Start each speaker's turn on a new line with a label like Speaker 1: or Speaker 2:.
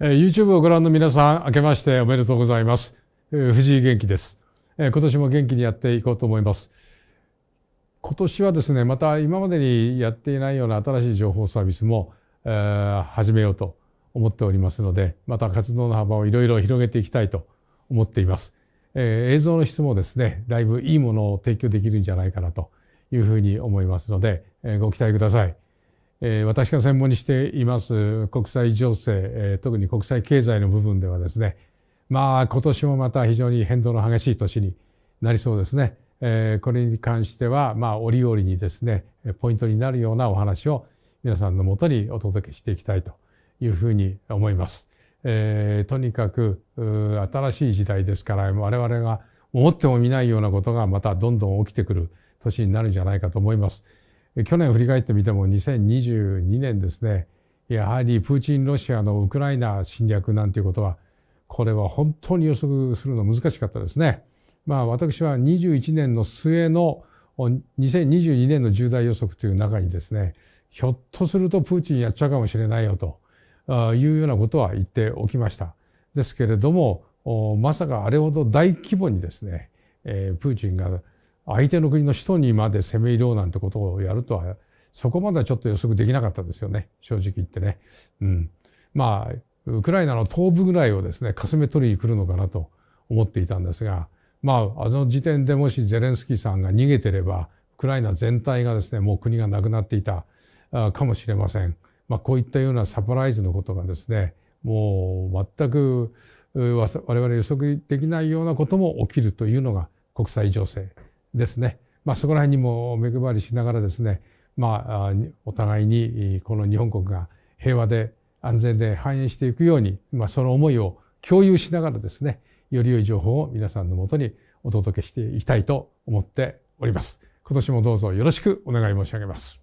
Speaker 1: YouTube をご覧の皆さん、明けましておめでとうございます。藤井元気です。今年も元気にやっていこうと思います。今年はですね、また今までにやっていないような新しい情報サービスも、えー、始めようと思っておりますので、また活動の幅をいろいろ広げていきたいと思っています。えー、映像の質もですね、だいぶいいものを提供できるんじゃないかなというふうに思いますので、えー、ご期待ください。え私が専門にしています国際情勢、え特に国際経済の部分ではですねまあ今年もまた非常に変動の激しい年になりそうですね、えこれに関してはまあ折々にですねポイントになるようなお話を皆さんのもとにお届けしていきたいというふうに思います。えー、とにかく新しい時代ですから我々が思ってもみないようなことがまたどんどん起きてくる年になるんじゃないかと思います。去年振り返ってみても2022年ですね、やはりプーチンロシアのウクライナ侵略なんていうことは、これは本当に予測するの難しかったですね。まあ私は21年の末の2022年の重大予測という中にですね、ひょっとするとプーチンやっちゃうかもしれないよというようなことは言っておきました。ですけれども、まさかあれほど大規模にですね、プーチンが相手の国の首都にまで攻め入ろうなんてことをやるとは、そこまではちょっと予測できなかったですよね。正直言ってね。うん。まあ、ウクライナの東部ぐらいをですね、かすめ取りに来るのかなと思っていたんですが、まあ、あの時点でもしゼレンスキーさんが逃げてれば、ウクライナ全体がですね、もう国がなくなっていたかもしれません。まあ、こういったようなサプライズのことがですね、もう全く我々予測できないようなことも起きるというのが国際情勢ですね。まあそこら辺にも目配りしながらですね、まあお互いにこの日本国が平和で安全で繁栄していくように、まあその思いを共有しながらですね、より良い情報を皆さんのもとにお届けしていきたいと思っております。今年もどうぞよろしくお願い申し上げます。